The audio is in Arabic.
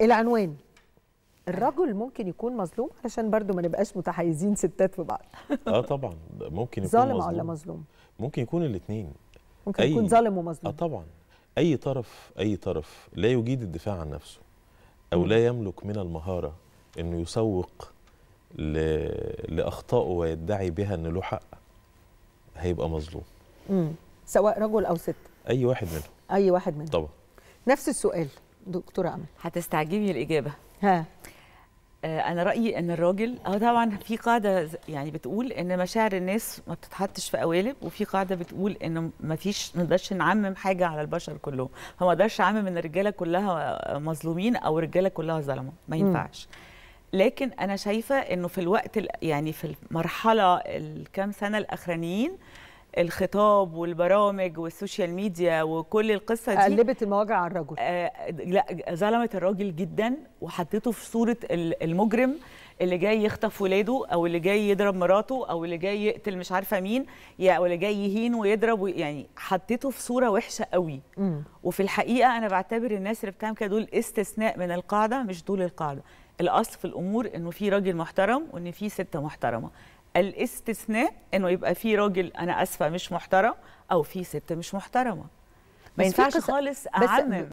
العنوان الرجل ممكن يكون مظلوم علشان برضو ما نبقاش متحيزين ستات في بعض اه طبعا ممكن يكون ظالم ولا مظلوم ممكن يكون الاثنين ممكن أي... يكون ظالم ومظلوم اه طبعا اي طرف اي طرف لا يجيد الدفاع عن نفسه او لا يملك من المهاره انه يسوق ل... لاخطائه ويدعي بها ان له حق هيبقى مظلوم امم سواء رجل او ست اي واحد منهم اي واحد منهم طبعا نفس السؤال دكتوره امل هتستعجبي الاجابه ها آه، انا رايي ان الراجل أو آه، طبعا في قاعده يعني بتقول ان مشاعر الناس ما بتتحطش في قوالب وفي قاعده بتقول ان ما فيش ما نقدرش نعمم حاجه على البشر كلهم فما اقدرش اعمم ان الرجاله كلها مظلومين او الرجاله كلها ظلمه ما ينفعش لكن انا شايفه انه في الوقت يعني في المرحله الكام سنه الاخرانيين الخطاب والبرامج والسوشيال ميديا وكل القصه دي قلبت المواجع على الرجل آه لا ظلمت الراجل جدا وحطيته في صوره المجرم اللي جاي يخطف ولاده او اللي جاي يضرب مراته او اللي جاي يقتل مش عارفه مين يا او اللي جاي يهين ويضرب يعني حطيته في صوره وحشه قوي م. وفي الحقيقه انا بعتبر الناس اللي بتعمل كده دول استثناء من القاعده مش دول القاعده الاصل في الامور انه في راجل محترم وان في ست محترمه الاستثناء انه يبقى في راجل انا اسفه مش محترم او في ست مش محترمه ما ينفعش خالص اعمم